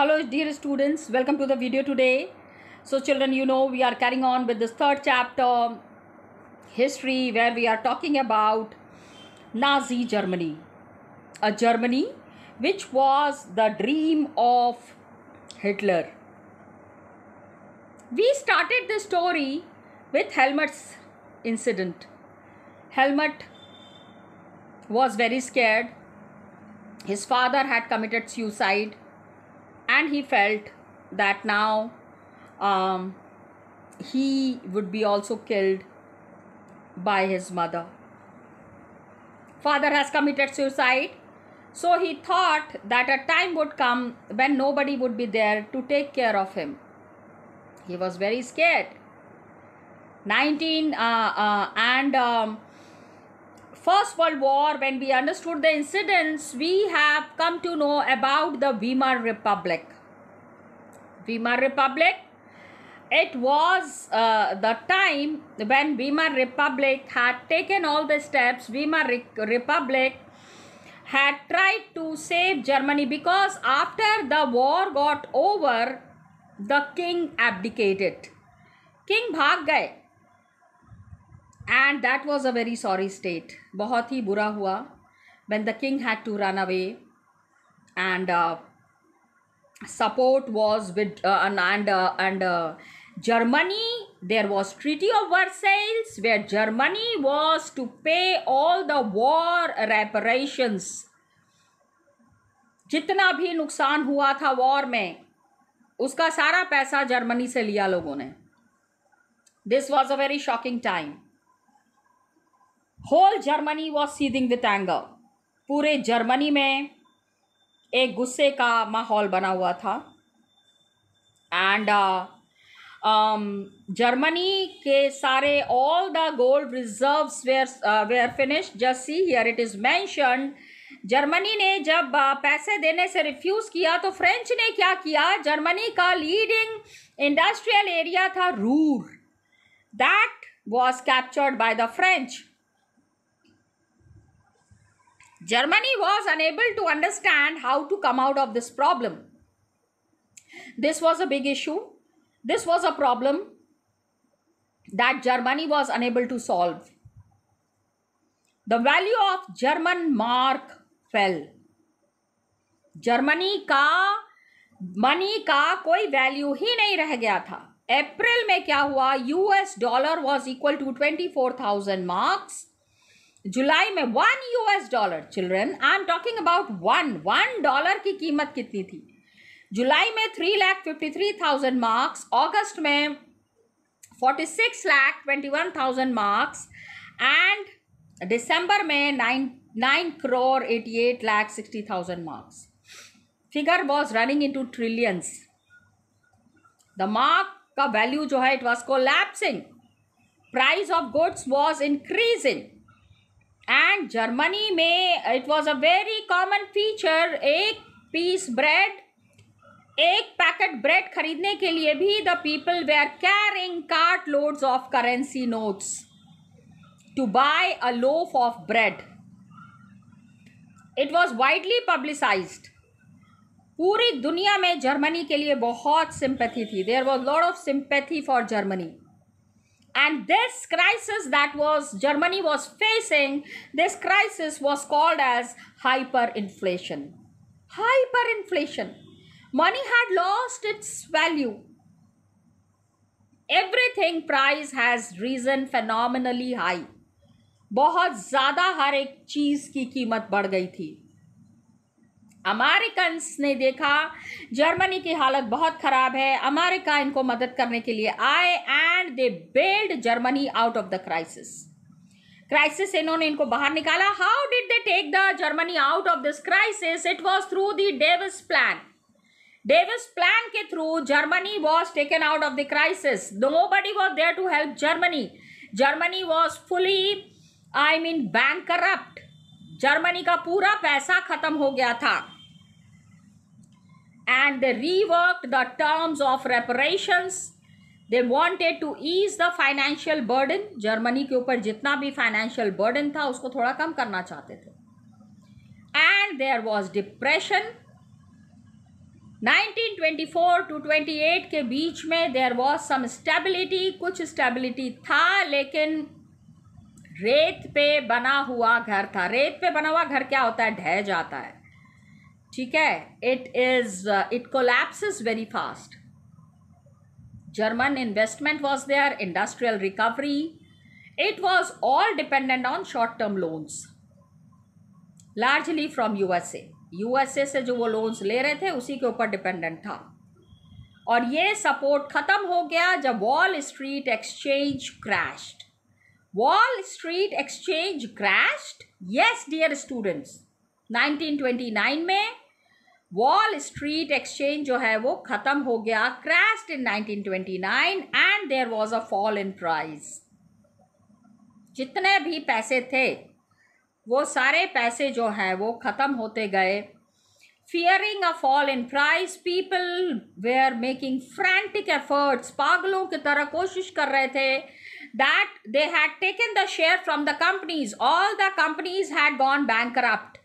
hello dear students welcome to the video today so children you know we are carrying on with this third chapter history where we are talking about nazi germany a germany which was the dream of hitler we started the story with helmut's incident helmut was very scared his father had committed suicide and he felt that now um, he would be also killed by his mother. Father has committed suicide. So he thought that a time would come when nobody would be there to take care of him. He was very scared. 19 uh, uh, and um, First World War, when we understood the incidents, we have come to know about the Weimar Republic. Weimar Republic, it was uh, the time when Weimar Republic had taken all the steps. Weimar Re Republic had tried to save Germany because after the war got over, the king abdicated. King bhag गए and that was a very sorry state. बहुत ही बुरा हुआ when the king had to run away and uh, support was with uh, and and, uh, uh, Germany there was treaty of Versailles where Germany was to pay all the war reparations जितना भी नुकसान हुआ था war में उसका सारा पैसा Germany से लिया लोगों ने this was a very shocking time whole Germany was seething with anger पूरे जर्मनी में एक गुस्से का माहौल बना हुआ था एंड जर्मनी uh, um, के सारे all the gold reserve were were finish just see here it is mention Germany ने जब uh, पैसे देने से रिफ्यूज़ किया तो फ्रेंच ने क्या किया जर्मनी का लीडिंग इंडस्ट्रियल एरिया था Ruhr that was captured by the French Germany was unable to understand how to come out of this problem. This was a big issue. This was a problem that Germany was unable to solve. The value of German mark fell. Germany का money का कोई value ही नहीं रह गया था अप्रैल में क्या हुआ US dollar was equal to twenty four thousand marks जुलाई में one US dollar children I am talking about one one dollar की कीमत कितनी थी जुलाई में three lakh fifty three thousand marks August में forty six lakh twenty one thousand marks and December में nine nine crore eighty eight lakh sixty thousand marks figure was running into trillions the mark का value जो है it was collapsing price of goods was increasing and Germany में it was a very common feature एक piece bread एक packet bread खरीदने के लिए भी the people way were carrying cart loads of currency notes to buy a loaf of bread it was widely publicise पूरी दुनिया में जर्मनी के लिए बहुत सिंपैथी थी there was lot of sympathy for Germany and this crisis that was germany was facing this crisis was called as hyperinflation hyperinflation money had lost its value everything price has risen phenomenally high बहुत ज़्यादा हर एक चीज़ की कीमत बढ़ गई थी Americans ने देखा जर्मनी की हालत बहुत खराब है अमेरिका इनको मदद करने के लिए आए and they bailed Germany out of the crisis crisis इन्होंने इनको बाहर निकाला how did they take the Germany out of this crisis it was through the Davis plan Davis plan के through Germany was taken out of the crisis nobody was there to help Germany Germany was fully I mean bankrupt Germany का पूरा पैसा खत्म हो गया था and they rework the terms of reparation they wanted to ease the financial burden Germany के ऊपर जितना भी फाइनेंशियल बर्डन था उसको थोड़ा कम करना चाहते थे and there was depression 1924 to 28 के बीच में देयर वॉज सम स्टेबिलिटी कुछ स्टेबिलिटी था लेकिन रेत पे बना हुआ घर था रेत पे बना हुआ घर क्या होता है ढह जाता है ठीक है it is it collapse very fast German investment was there industrial recovery it was all dependent on short term loans largely from USA USA से जो वो लोन्स ले रहे थे उसी के ऊपर डिपेंडेंट था और ये सपोर्ट ख़त्म हो गया जब Wall Street exchange crashed Wall Street Exchange crashed? Yes, dear students. 1929 में वॉल स्ट्रीट एक्सचेंज जो है वो ख़त्म हो गया crash in 1929 and there was a fall in price जितने भी पैसे थे वो सारे पैसे जो है वो ख़त्म होते गए fearing a fall in price people way were making frantic efforts पागलों की तरह कोशिश कर रहे थे that they had taken the share from the companies all the companies had gone bankrupt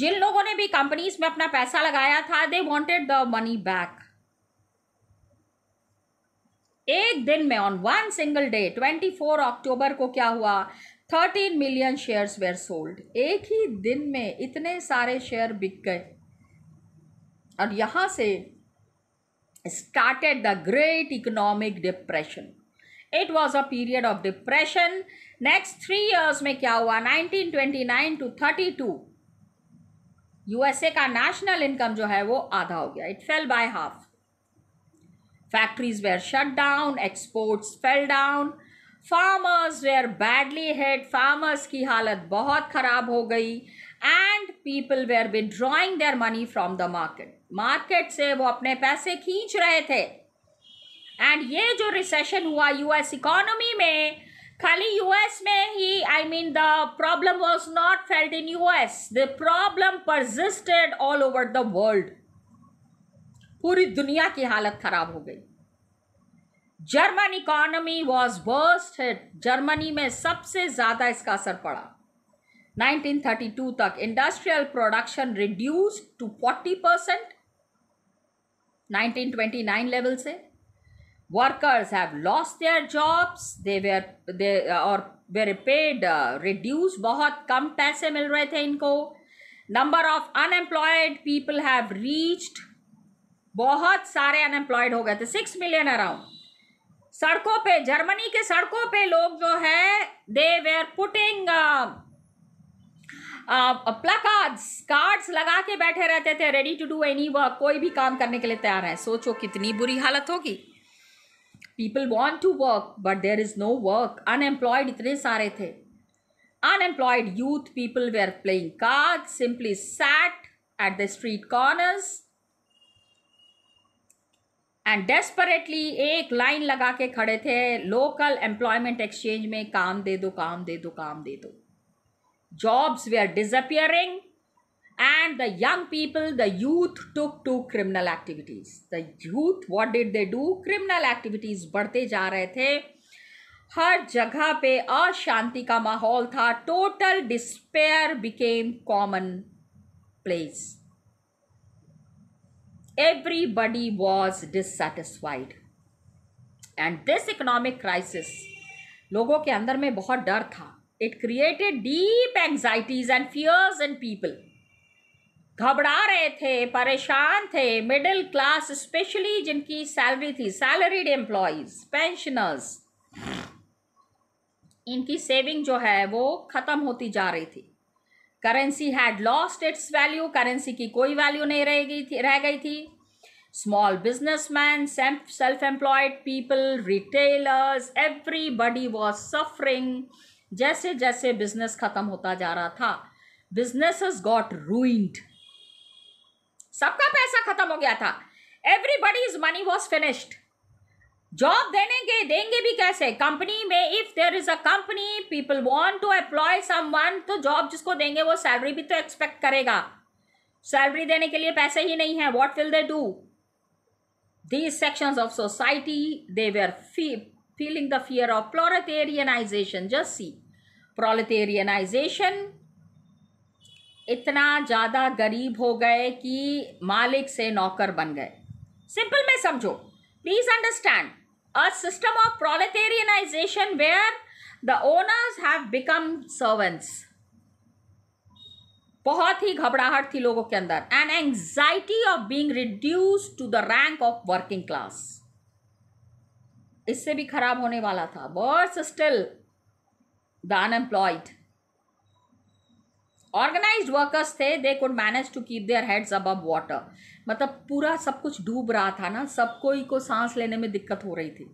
jin logon ne bhi companies mein apna paisa lagaya tha they wanted the money back एक दिन में on one single day 24 October को क्या हुआ 13 million shares where sold एक ही दिन में इतने सारे शेयर बिक गए और यहां से started the great economic depression it was a period of depression next three years में क्या हुआ nineteen twenty nine to thirty two USA का नेशनल इनकम जो है वो आधा हो गया it fell by half factories were shut down exports fell down farmers were badly hit farmers की हालत बहुत ख़राब हो गई and people were drawing their money from the market market से वो अपने पैसे खींच रहे थे एंड ये जो रिसेशन हुआ यूएस इकोनॉमी में खाली यूएस में ही I mean the problem was not felt in US the problem persisted all over the world पूरी दुनिया की हालत खराब हो गई German economy was worst hit Germany में सबसे ज़्यादा इसका असर पड़ा 1932 तक industrial production reduce to 40 percent nineteen level से workers have lost their jobs they were they uh, or were paid uh, reduced बहुत कम पैसे मिल रहे थे इनको number of unemployed people have reached बहुत सारे अनएम्प्लॉयड हो गए थे सिक्स मिलियन अराउंड सड़कों पे जर्मनी के सड़कों पे लोग जो है they were putting placards cards लगा के बैठे रहते थे ready to do any work कोई भी काम करने के लिए तैयार है सोचो कितनी बुरी हालत होगी people want to work but there is no work unemployed इतने सारे थे youth people way were playing card simply sat at the street corners and desperately एक लाइन लगा के खड़े थे लोकल एम्प्लॉयमेंट एक्सचेंज में काम दे दो काम दे दो काम दे दो jobs were disappearing and the young people the youth took to criminal activities the youth what did they do criminal activities badhte ja rahe the हर जगह पे अशांति का माहौल था total despair became common place everybody was dissatisfied and this economic crisis लोगों के अंदर में बहुत डर था it created deep anxieties and fears in people घबरा रहे थे परेशान थे मिडिल क्लास स्पेशली जिनकी सैलरी थी सैलरीड एम्प्लॉयज पेंशनर्स इनकी सेविंग जो है वो ख़त्म होती जा रही थी currency had lost its value currency की कोई वैल्यू नहीं रह गई थी रह गई थी small businessman self employed people retailers everybody was suffering जैसे जैसे बिजनेस ख़त्म होता जा रहा था बिजनेस गॉट रूइंड सबका पैसा खत्म हो गया था everybody's money was finished job देने के देंगे भी कैसे कंपनी में if there is a company people want to employ someone तो जॉब जिसको देंगे वो सैलरी भी तो एक्सपेक्ट करेगा सैलरी देने के लिए पैसे ही नहीं है what will they do these section of society they were feeling the fear of of proletarianization just see इतना ज़्यादा गरीब हो गए कि मालिक से नौकर बन गए सिंपल में समझो please understand a system of proletarianization where the owners have become servants बहुत ही घबराहट थी लोगों के अंदर and anxiety of being reduce to the rank of working class इससे भी खराब होने वाला था worse still the unemployed organise workers थे they could manage to keep their heads above water मतलब पूरा सब कुछ डूब रहा था ना सबको कोई को सांस लेने में दिक्कत हो रही थी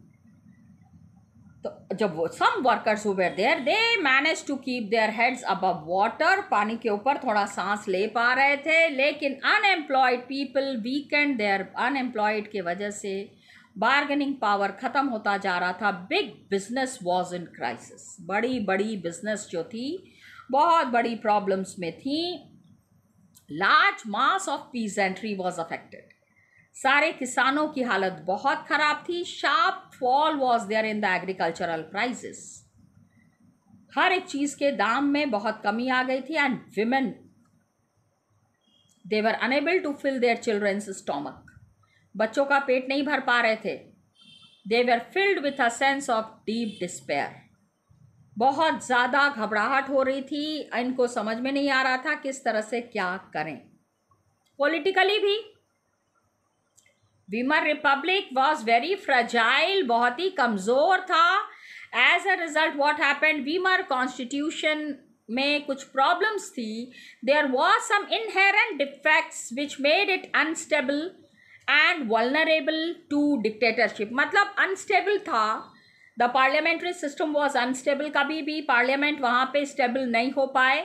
तो जब वो सम वर्कर्स हुए there they manage to keep their heads above water पानी के ऊपर थोड़ा सांस ले पा रहे थे लेकिन unemployed people weekend their unemployed के वजह से बार्गेनिंग पावर ख़त्म होता जा रहा था big business was in crisis बड़ी बड़ी बिजनेस जो थी बहुत बड़ी प्रॉब्लम्स में थी large mass of peasantry was affected सारे किसानों की हालत बहुत खराब थी sharp fall was there in the agricultural prices हर एक चीज़ के दाम में बहुत कमी आ गई थी and women they were unable to fill their children's stomach बच्चों का पेट नहीं भर पा रहे थे were filled with a sense of deep despair बहुत ज़्यादा घबराहट हो रही थी इनको समझ में नहीं आ रहा था किस तरह से क्या करें पॉलिटिकली भी Weimar Republic was very fragile बहुत ही कमज़ोर था as a result what happened Weimar constitution में कुछ प्रॉब्लम्स थी there was some inherent defects which made it unstable and vulnerable to dictatorship मतलब अनस्टेबल था the parliamentary system was unstable कभी भी पार्लियामेंट वहाँ पे स्टेबल नहीं हो पाए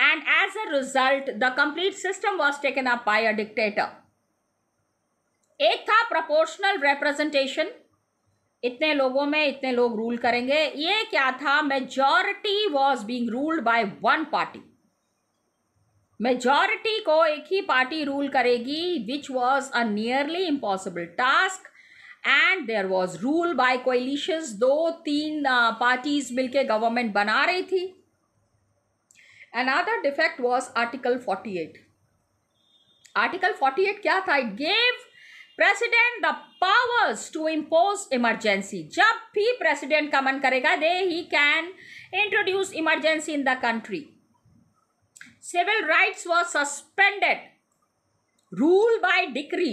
and as a result the complete system was taken up by a dictator एक था प्रपोर्शनल रिप्रेजेंटेशन इतने लोगों में इतने लोग रूल करेंगे ये क्या था majority was being ruled by one party majority को एक ही पार्टी रूल करेगी which was a nearly impossible task and there was rule by coalitions दो तीन पार्टीज uh, मिलके गवर्नमेंट बना रही थी another defect was Article forty eight Article forty eight क्या था it gave president the powers to impose emergency जब भी प्रेसिडेंट का मन करेगा they he can introduce emergency in the country civil rights was suspended rule by decree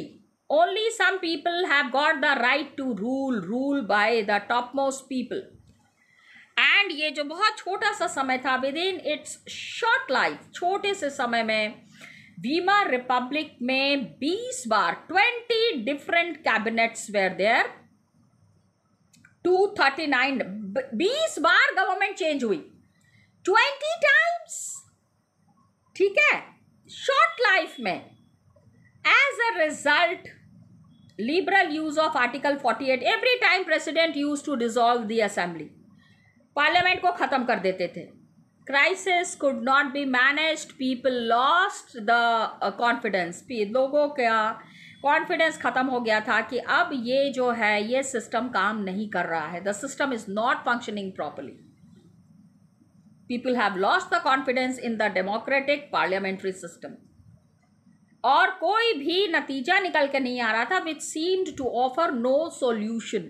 only some people have got the right to rule rule by the topmost people and ये जो बहुत छोटा सा समय था within its short life छोटे से समय में वीमा रिपब्लिक में 20 बार 20 डिफरेंट कैबिनेट्स वेर देयर 239 20 बार गवर्नमेंट चेंज हुई 20 टाइम्स ठीक है शॉर्ट लाइफ में as a result liberal use of article 48 every time president used to dissolve the assembly parliament ko khatam kar dete the crisis could not be managed people lost the uh, confidence लोगों का confidence ख़त्म हो गया था कि अब ये जो है ये सिस्टम काम नहीं कर रहा है the system is not functioning properly people have lost the confidence in the democratic parliamentary system और कोई भी नतीजा निकल के नहीं आ रहा था which seemed to offer no solution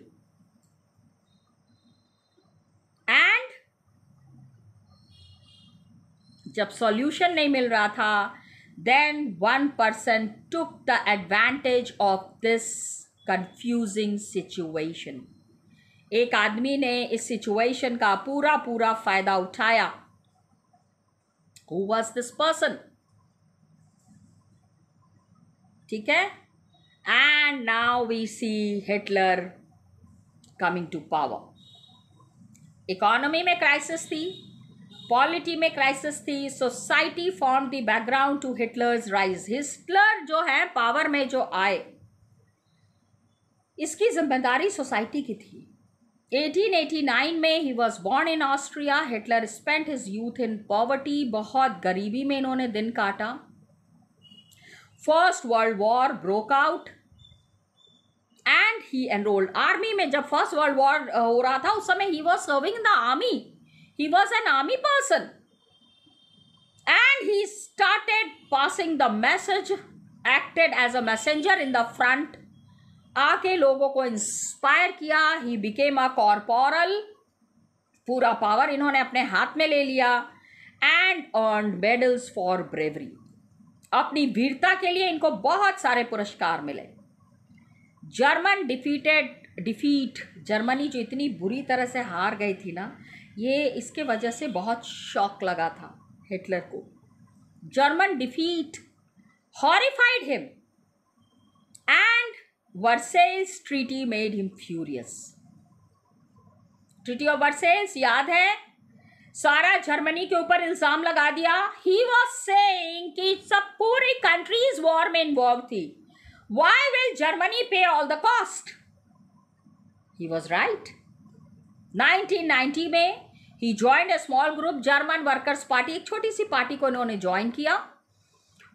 and जब सोल्यूशन नहीं मिल रहा था then one person took the advantage of this confusing situation एक आदमी ने इस सिचुएशन का पूरा पूरा फायदा उठाया हु वॉज दिस पर्सन ठीक है and now we see Hitler coming to power economy में क्राइसिस थी पॉलिटी में क्राइसिस थी society form the background to Hitler's rise Hitler जो है पावर में जो आए इसकी जिम्मेदारी सोसाइटी की थी 1889 में he was born in Austria Hitler spent his youth in poverty बहुत गरीबी में इन्होंने दिन काटा first world war broke out and he enrolled army में जब फर्स्ट वर्ल्ड वॉर हो रहा था उस समय he was serving the army he was an army person and he started passing the message acted as a messenger in the front आके लोगों को इंस्पायर किया ही बिकेम अ कॉरपोरल पूरा पावर इन्होंने अपने हाथ में ले लिया and earn medals for bravery अपनी वीरता के लिए इनको बहुत सारे पुरस्कार मिले जर्मन डिफीटेड डिफीट जर्मनी जो इतनी बुरी तरह से हार गई थी ना ये इसके वजह से बहुत शॉक लगा था हिटलर को German defeat horrified him and Versailles treaty made him furious treaty of Versailles याद है सारा जर्मनी के ऊपर इल्जाम लगा दिया ही वॉज से सब पूरी कंट्रीज वॉर में इन्वॉल्व थी वाई विल जर्मनी पे all the cost he was right 1990 में he joined a small group German workers party एक छोटी सी पार्टी को इन्होंने ज्वाइन किया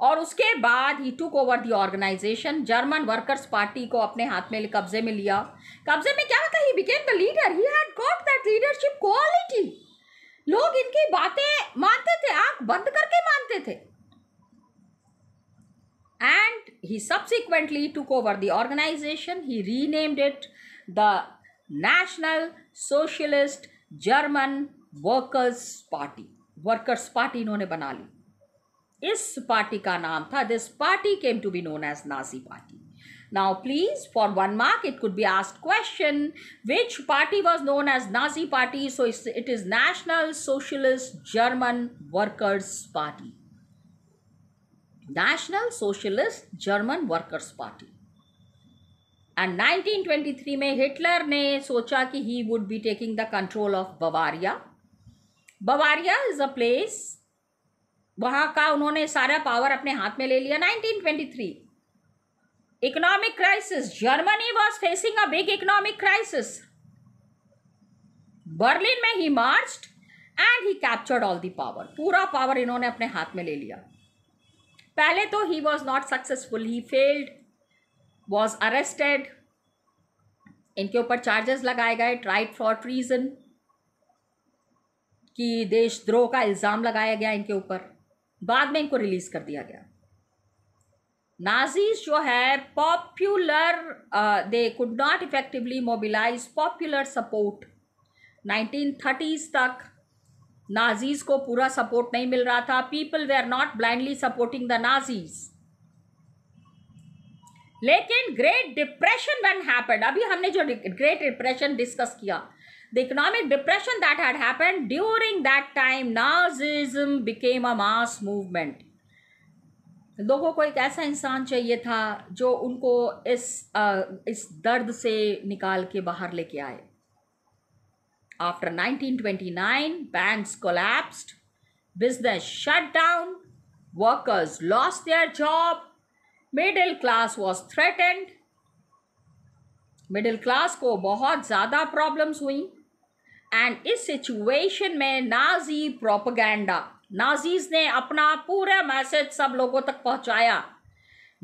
और उसके बाद he took over the organisation German workers party को अपने हाथ में कब्जे में लिया कब्जे में क्या होता he became the leader he had got that leadership quality लोग इनकी बातें मानते थे आंख बंद करके मानते थे and he subsequently took over the organisation he renamed it the national socialist German workers party workers party इन्होंने बना ली इस पार्टी का नाम था this party came to be known as Nazi party Now please, for one mark, it could be asked question, which party was known as Nazi party? So it is National Socialist German Workers' Party. national socialist german workers party and 1923 mein hitler ne socha ki he would be taking the control of bavaria bavaria is a place वहाँ का उन्होंने सारा power अपने हाथ में ले लिया 1923 economic crisis Germany was facing a big economic crisis. Berlin में ही march and he captured all the power पूरा पावर इन्होंने अपने हाथ में ले लिया पहले तो he was not successful he failed was arrested इनके ऊपर चार्जेस लगाए गए ट्राइड फॉर ट्रीजन की देशद्रोह का इल्ज़ाम लगाया गया इनके ऊपर बाद में इनको रिलीज़ कर दिया गया Nazis जो है popular they could not effectively mobilise popular support 1930s तक नाजीज को पूरा सपोर्ट नहीं मिल रहा था people way are not blindly supporting the Nazis लेकिन ग्रेट डिप्रेशन व्हेन हैपेंड अभी हमने जो ग्रेट डिप्रेशन डिस्कस किया the economic depression that had happened during that time Nazism became a mass movement लोगों को एक ऐसा इंसान चाहिए था जो उनको इस आ, इस दर्द से निकाल के बाहर लेके आए after 1929 banks collapsed business shut down workers lost their job middle class was threatened middle class को बहुत ज़्यादा प्रॉब्लम्स हुई एंड इस सिचुएशन में नाजी प्रोपगैंडा नाजीज ने अपना पूरा मैसेज सब लोगों तक पहुंचाया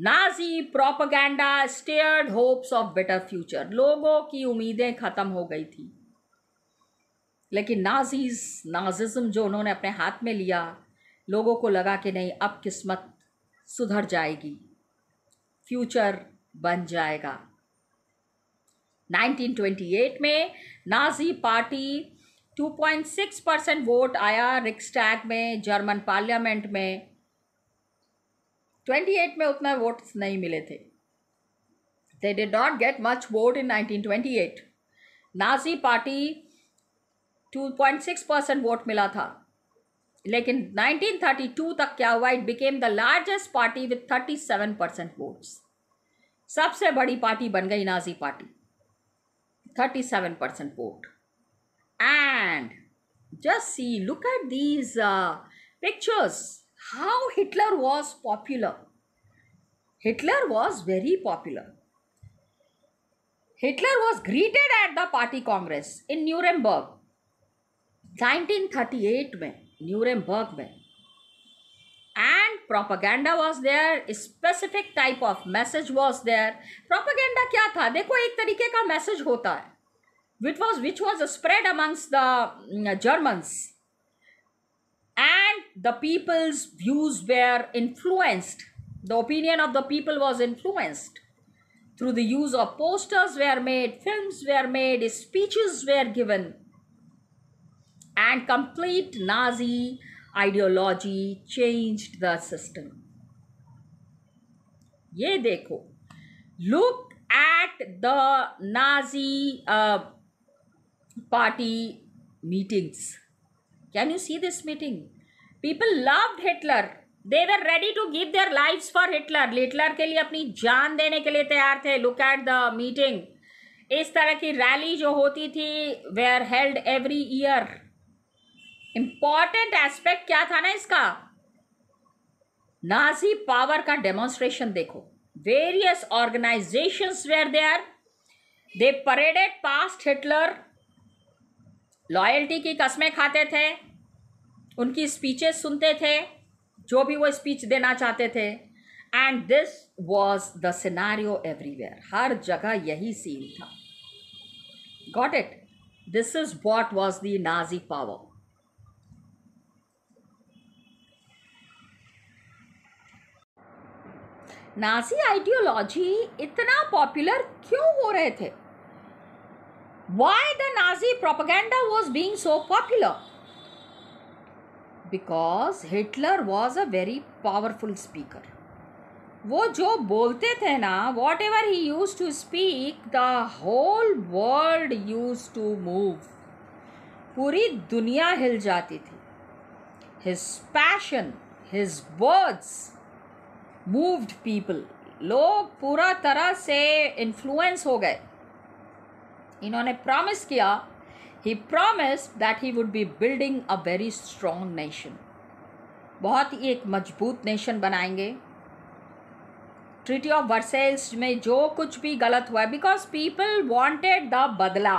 Nazi propaganda stirred hopes of better future लोगों की उम्मीदें ख़त्म हो गई थी लेकिन नाजीज नाजिज़म जो उन्होंने अपने हाथ में लिया लोगों को लगा कि नहीं अब किस्मत सुधर जाएगी फ्यूचर बन जाएगा 1928 में नाजी पार्टी 2.6 परसेंट वोट आया रिक्सटैग में जर्मन पार्लियामेंट में 28 में उतना वोट्स नहीं मिले थे they did not get much vote in 1928 Nazi party 2.6 percent vote मिला था लेकिन 1932 तक क्या हुआ it became the largest party with 37 percent votes सबसे बड़ी पार्टी बन गई Nazi party 37 percent vote and just see look at these uh, pictures how hitler was popular hitler was very popular hitler was greeted at the party congress in nuremberg 1938 mein nuremberg and propaganda was there A specific type of message was there propaganda kya tha dekho ek tarike ka message hota hai which was which was spread amongst the mm, uh, Germans and the people's views were influenced the opinion of the people was influenced through the use of posters were made films were made speeches were given and complete nazi ideology changed the system ये देखो look at the nazi uh, party meetings. Can you see this meeting? People loved Hitler. They were ready to give their life for Hitler Hitler के लिए अपनी जान देने के लिए तैयार थे लुक एट द मीटिंग इस तरह की रैली जो होती थी they are held every year important aspect क्या था ना इसका नाजी पावर का डेमोन्स्ट्रेशन देखो various organisations where there they paraded past Hitler loyalty की कस्में खाते थे उनकी स्पीचेस सुनते थे जो भी वो स्पीच देना चाहते थे and this was the scenario everywhere हर जगह यही सीन था got it this is what was the Nazi power Nazi ideology इतना पॉपुलर क्यों हो रहे थे why the Nazi propaganda was being so popular. Because Hitler was a very powerful speaker वो जो बोलते थे ना whatever he used to speak the whole world used to move पूरी दुनिया हिल जाती थी his passion his words moved people लोग पूरा तरह से इन्फ्लुएंस हो गए इन्होंने प्रॉमिस किया he promise that he would be building a very strong nation बहुत ही एक मजबूत नेशन बनाएंगे ट्रिटी ऑफ वर्सेल्स में जो कुछ भी गलत हुआ है बिकॉज पीपल वॉन्टेड द बदला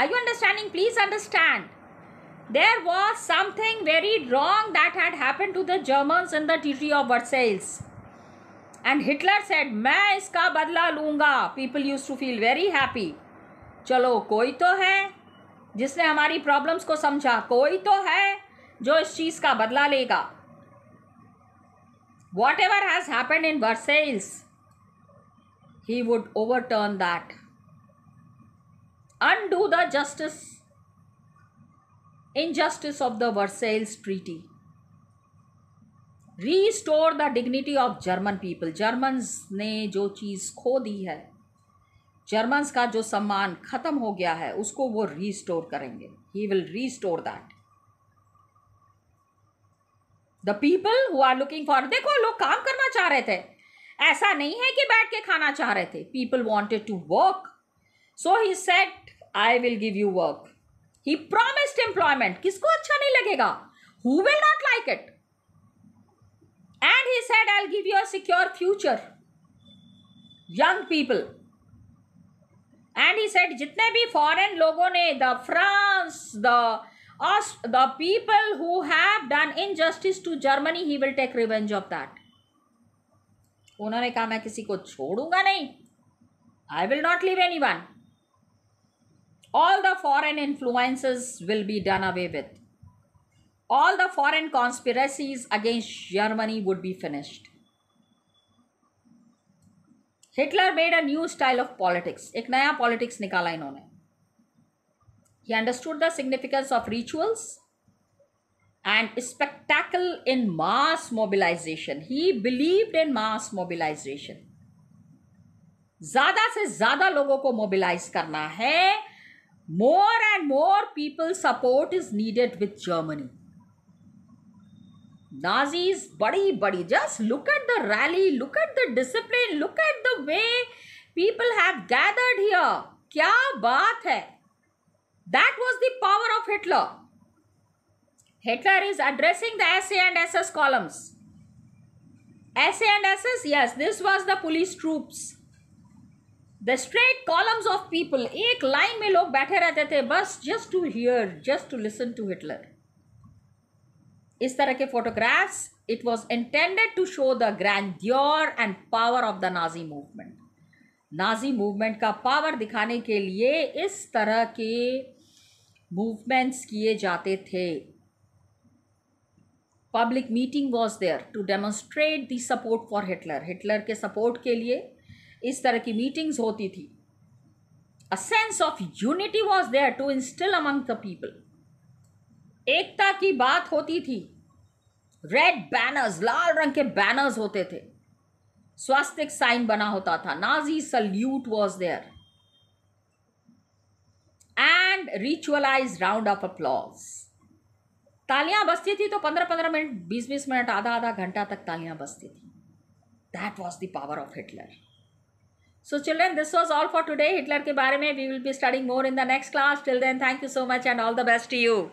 I you understanding please understand there was something very wrong that had happen to the Germans in the treaty of Versailles and Hitler said मैं इसका बदला लूंगा people used to feel very happy चलो कोई तो है जिसने हमारी प्रॉब्लम्स को समझा कोई तो है जो इस चीज़ का बदला लेगा whatever has happen in Versailles he would overturn that undo the justice injustice of the Versailles treaty restore the dignity of German people German ने जो चीज़ खो दी है जर्मन्स का जो सम्मान ख़त्म हो गया है उसको वो रीस्टोर करेंगे he will restore that the people who are looking for देखो लोग काम करना चाह रहे थे ऐसा नहीं है कि बैठ के खाना चाह रहे थे people wanted to work so he said I will give you work he promised employment किसको अच्छा नहीं लगेगा who will not like it and he said I give you a secure future young people and he said जितने भी foreign लोगों ने the France the the people who have done injustice to Germany he will take revenge of that उन्होंने कहा मैं किसी को छोड़ूंगा नहीं I will not leave anyone all the foreign influences will be done away with all the foreign conspiracies against Germany would be finished Hitler made a new style of politics एक नया politics निकाला इन्होंने he understood the significance of rituals and spectacle in mass mobilisation he believed in mass mobilisation ज्यादा से ज्यादा लोगों को mobilise करना है more and more people support is needed with Germany Nazis, buddy, buddy, just look at the rally, look at the discipline, look at the way people have gathered here. क्या बात है That was the power of Hitler. Hitler is addressing the SA and SS columns. SA and SS, yes, this was the police troops. The straight columns of people, एक line में लोग बैठे रहते थे बस just to hear, just to listen to Hitler. इस तरह के photographs it was intended to show the grandeur and power of the Nazi movement Nazi movement का पावर दिखाने के लिए इस तरह के मूवमेंट्स किए जाते थे public meeting was there to demonstrate the support for Hitler Hitler के सपोर्ट के लिए इस तरह की मीटिंग्स होती थी a sense of unity was there to instil among the people एकता की बात होती थी रेड बैनर्स लाल रंग के बैनर्स होते थे स्वास्तिक साइन बना होता था Nazi salute was there and ritualise round of applause तालियां बजती थी तो पंद्रह पंद्रह मिनट बीस बीस मिनट आधा आधा घंटा तक तालियां बजती थी that was the power of Hitler so children this was all for today Hitler के बारे में we will be starting more in the next class children thank you so much and all the best you